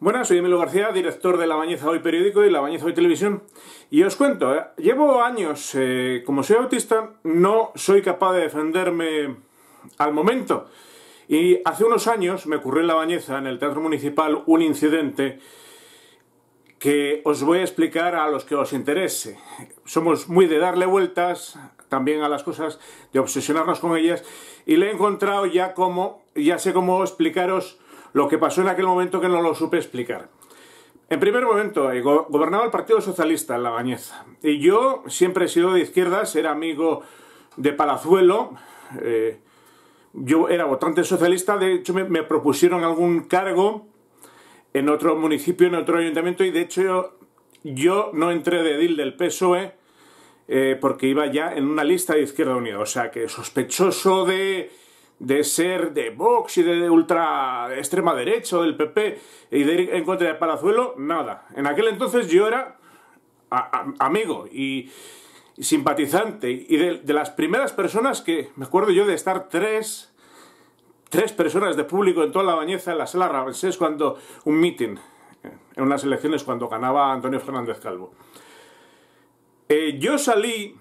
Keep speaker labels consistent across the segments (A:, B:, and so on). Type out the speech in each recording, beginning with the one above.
A: Buenas, soy Emilio García, director de La Bañeza Hoy Periódico y La Bañeza Hoy Televisión. Y os cuento, ¿eh? llevo años, eh, como soy autista, no soy capaz de defenderme al momento. Y hace unos años me ocurrió en La Bañeza, en el Teatro Municipal, un incidente que os voy a explicar a los que os interese. Somos muy de darle vueltas también a las cosas, de obsesionarnos con ellas, y le he encontrado ya cómo, ya sé cómo explicaros lo que pasó en aquel momento que no lo supe explicar. En primer momento, eh, gobernaba el Partido Socialista en La Bañeza. Y yo siempre he sido de izquierdas, era amigo de Palazuelo. Eh, yo era votante socialista, de hecho me, propusieron algún cargo en otro municipio, en otro ayuntamiento, y de hecho yo, no entré de edil del PSOE eh, porque iba ya en una lista de Izquierda Unida. O sea que sospechoso de de ser de Vox y de ultra extrema derecha, del PP y de ir en contra de Palazuelo, nada. En aquel entonces yo era amigo y, simpatizante y de, las primeras personas que, me acuerdo yo de estar tres, tres personas de público en toda la bañeza en la sala Ramsés cuando un meeting, en unas elecciones cuando ganaba Antonio Fernández Calvo. Eh, yo salí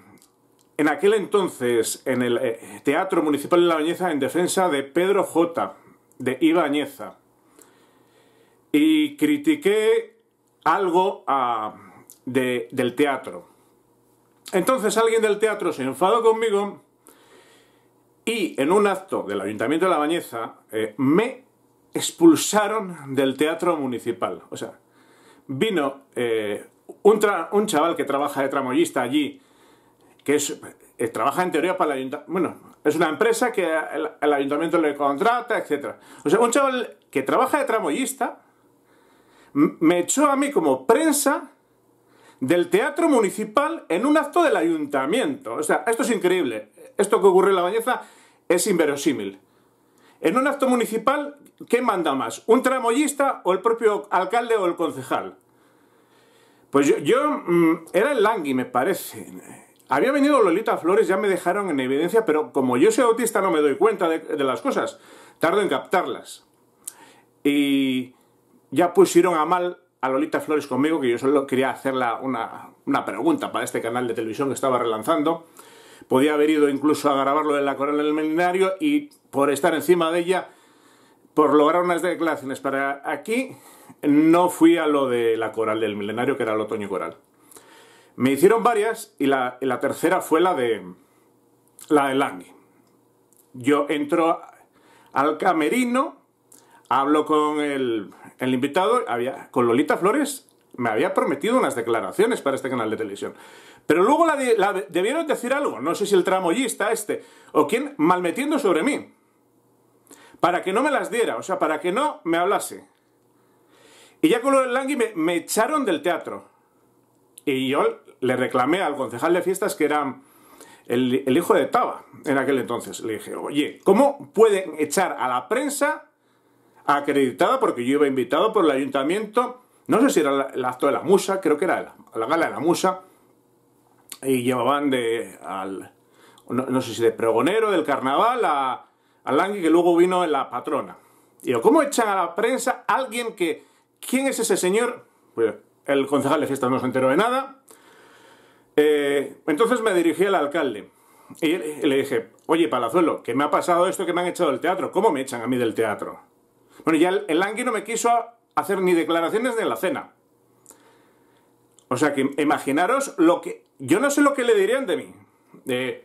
A: en aquel entonces, en el eh, Teatro Municipal de La Bañeza, en defensa de Pedro J. de Ibañeza. Y critiqué algo ah, del teatro. Entonces alguien del teatro se enfadó conmigo y en un acto del Ayuntamiento de La Bañeza eh, me expulsaron del teatro municipal. O sea, vino eh, un, un, chaval que trabaja de tramoyista allí que trabaja en teoría para el ayuntamiento. Bueno, es una empresa que el, ayuntamiento le contrata, etc. O sea, un chaval que trabaja de tramoyista me echó a mí como prensa del teatro municipal en un acto del ayuntamiento. O sea, esto es increíble. Esto que ocurre en la bañeza es inverosímil. En un acto municipal, ¿qué manda más? ¿Un tramoyista o el propio alcalde o el concejal? Pues yo, yo mm, era el Langui, me parece. Había venido Lolita Flores, ya me dejaron en evidencia, pero como yo soy autista no me doy cuenta de, las cosas, tardo en captarlas. Y ya pusieron a mal a Lolita Flores conmigo, que yo solo quería hacerla una, pregunta para este canal de televisión que estaba relanzando. Podía haber ido incluso a grabarlo de la Coral del Milenario y por estar encima de ella, por lograr unas declaraciones para aquí, no fui a lo de la coral del milenario, que era el otoño coral. Me hicieron varias y la, tercera fue la de la de Yo entro al camerino, hablo con el, invitado, con Lolita Flores, me había prometido unas declaraciones para este canal de televisión. Pero luego debieron decir algo, no sé si el tramoyista este, o quién, malmetiendo sobre mí, para que no me las diera, o sea, para que no me hablase. Y ya con lo de me echaron del teatro. Y yo le reclamé al concejal de fiestas que era el, hijo de Taba en aquel entonces. Le dije, oye, ¿cómo pueden echar a la prensa acreditada? Porque yo iba invitado por el ayuntamiento, no sé si era el acto de la musa, creo que era la, gala de la musa, y llevaban de no, sé si de pregonero del carnaval a, a Langui, que luego vino en la patrona. Y yo, ¿cómo echan a la prensa alguien que, ¿quién es ese señor? Pues el concejal de fiestas no se enteró de nada. Eh, entonces me dirigí al alcalde y le dije, oye, Palazuelo, ¿qué me ha pasado esto que me han echado del teatro. ¿Cómo me echan a mí del teatro? Bueno, ya el, el no me quiso hacer ni declaraciones en la cena. O sea que imaginaros lo que... Yo no sé lo que le dirían de mí. Eh,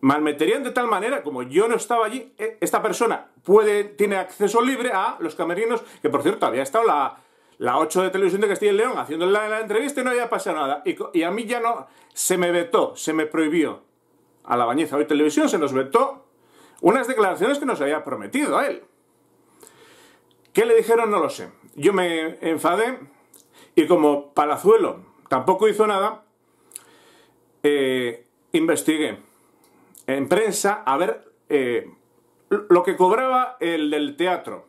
A: meterían de tal manera, como yo no estaba allí, e, esta persona puede, tiene acceso libre a los camerinos, que por cierto había estado la, la 8 de televisión de Castilla y León haciendo la, la entrevista y no había pasado nada. Y, a mí ya no, se me vetó, se me prohibió. A la bañeza hoy televisión se nos vetó unas declaraciones que nos había prometido a él. ¿Qué le dijeron? No lo sé. Yo me enfadé y como Palazuelo tampoco hizo nada, eh, investigué en prensa a ver eh, lo que cobraba el del teatro.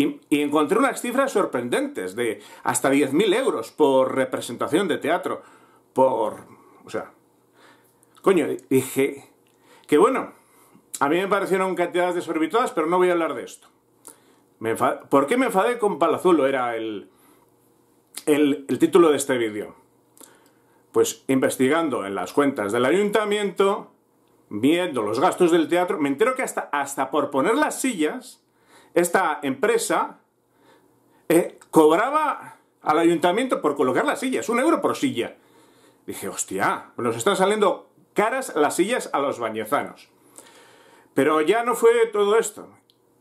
A: Y, encontré unas cifras sorprendentes de hasta 10.000 euros por representación de teatro. Por... O sea... Coño, dije... Que bueno, a mí me parecieron cantidades desorbitadas, pero no voy a hablar de esto. ¿Por qué me enfadé con Palazulo? Era el, el, el título de este vídeo. Pues investigando en las cuentas del ayuntamiento, viendo los gastos del teatro, me entero que hasta, hasta por poner las sillas esta empresa eh, cobraba al ayuntamiento por colocar las sillas, un euro por silla. Dije, hostia, nos están saliendo caras las sillas a los bañezanos. Pero ya no fue todo esto.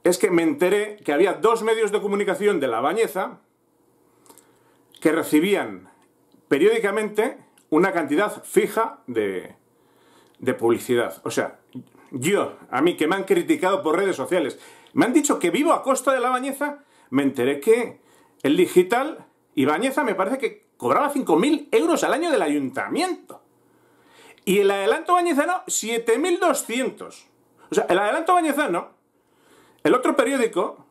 A: Es que me enteré que había dos medios de comunicación de la bañeza que recibían periódicamente una cantidad fija de, de publicidad. O sea, yo, a mí que me han criticado por redes sociales, me han dicho que vivo a costa de la Bañeza. Me enteré que el digital y Bañeza me parece que cobraba 5.000 euros al año del ayuntamiento. Y el adelanto bañezano, 7.200. O sea, el adelanto bañezano, el otro periódico,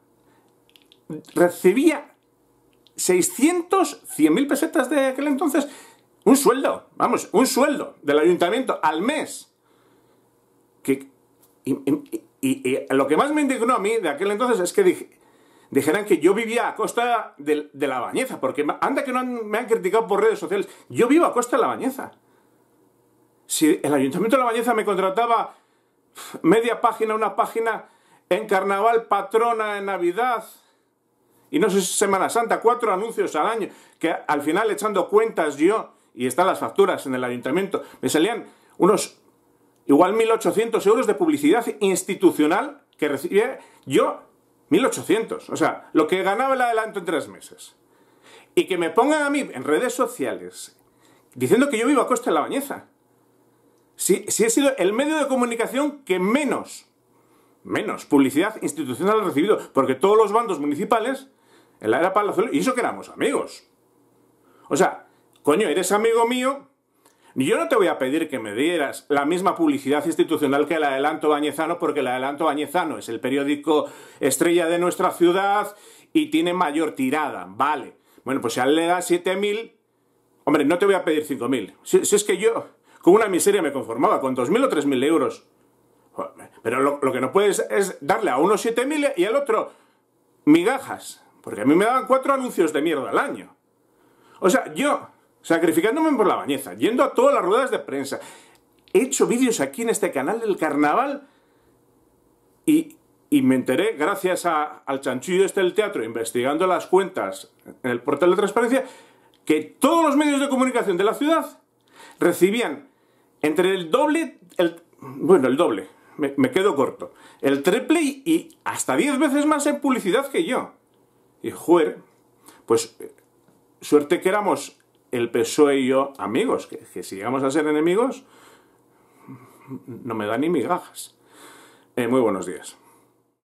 A: recibía 600, 100.000 pesetas de aquel entonces, un sueldo, vamos, un sueldo del ayuntamiento al mes. Que, y, lo que más me indignó a mí de aquel entonces es que dije, dijeran que yo vivía a costa de, la bañeza, porque anda que no me han criticado por redes sociales, yo vivo a costa de la bañeza. Si el Ayuntamiento de la Bañeza me contrataba media página, una página en carnaval, patrona de Navidad, y no sé si Semana Santa, cuatro anuncios al año, que al final echando cuentas yo, y están las facturas en el ayuntamiento, me salían unos Igual 1.800 euros de publicidad institucional que recibe yo, 1.800. O sea, lo que ganaba el adelanto en tres meses. Y que me pongan a mí en redes sociales diciendo que yo vivo a costa de la bañeza. Si, he sido el medio de comunicación que menos, menos publicidad institucional ha recibido, porque todos los bandos municipales en la era Palazuelo, y eso que éramos amigos. O sea, coño, eres amigo mío, yo no te voy a pedir que me dieras la misma publicidad institucional que el Adelanto Bañezano, porque el Adelanto Bañezano es el periódico estrella de nuestra ciudad y tiene mayor tirada, vale. Bueno, pues si a él le da 7.000, hombre, no te voy a pedir 5.000. Si, si es que yo con una miseria me conformaba, con 2.000 o 3.000 euros. Pero lo, que no puedes es darle a uno 7.000 y al otro migajas. Porque a mí me daban cuatro anuncios de mierda al año. O sea, yo sacrificándome por la bañeza, yendo a todas las ruedas de prensa. He hecho vídeos aquí en este canal del carnaval y, me enteré, gracias al chanchillo este del teatro, investigando las cuentas en el portal de transparencia, que todos los medios de comunicación de la ciudad recibían entre el doble, el, bueno, el doble, me, quedo corto, el triple y, hasta 10 veces más en publicidad que yo. Y joder, pues eh, suerte que éramos el PSOE y yo amigos, que, si llegamos a ser enemigos, no me da ni migajas. Eh, muy buenos días.